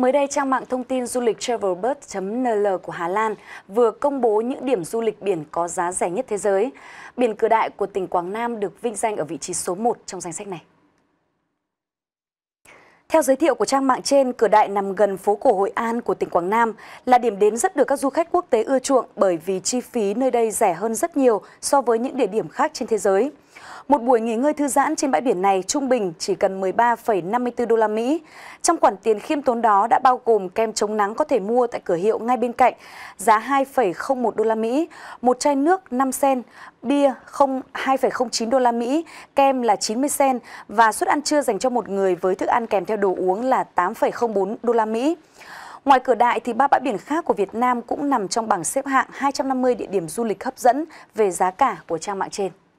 Mới đây, trang mạng thông tin du lịch travelbird.nl của Hà Lan vừa công bố những điểm du lịch biển có giá rẻ nhất thế giới. Biển cửa đại của tỉnh Quảng Nam được vinh danh ở vị trí số 1 trong danh sách này. Theo giới thiệu của trang mạng trên, cửa đại nằm gần phố cổ Hội An của tỉnh Quảng Nam là điểm đến rất được các du khách quốc tế ưa chuộng bởi vì chi phí nơi đây rẻ hơn rất nhiều so với những địa điểm khác trên thế giới. Một buổi nghỉ ngơi thư giãn trên bãi biển này trung bình chỉ cần 13,54 đô la Mỹ. Trong khoản tiền khiêm tốn đó đã bao gồm kem chống nắng có thể mua tại cửa hiệu ngay bên cạnh, giá 2,01 đô la Mỹ, một chai nước 5 sen, bia 2,09 đô la Mỹ, kem là 90 sen và suất ăn trưa dành cho một người với thức ăn kèm theo đồ uống là 8,04 đô la Mỹ. Ngoài cửa đại thì ba bãi biển khác của Việt Nam cũng nằm trong bảng xếp hạng 250 địa điểm du lịch hấp dẫn về giá cả của trang mạng trên.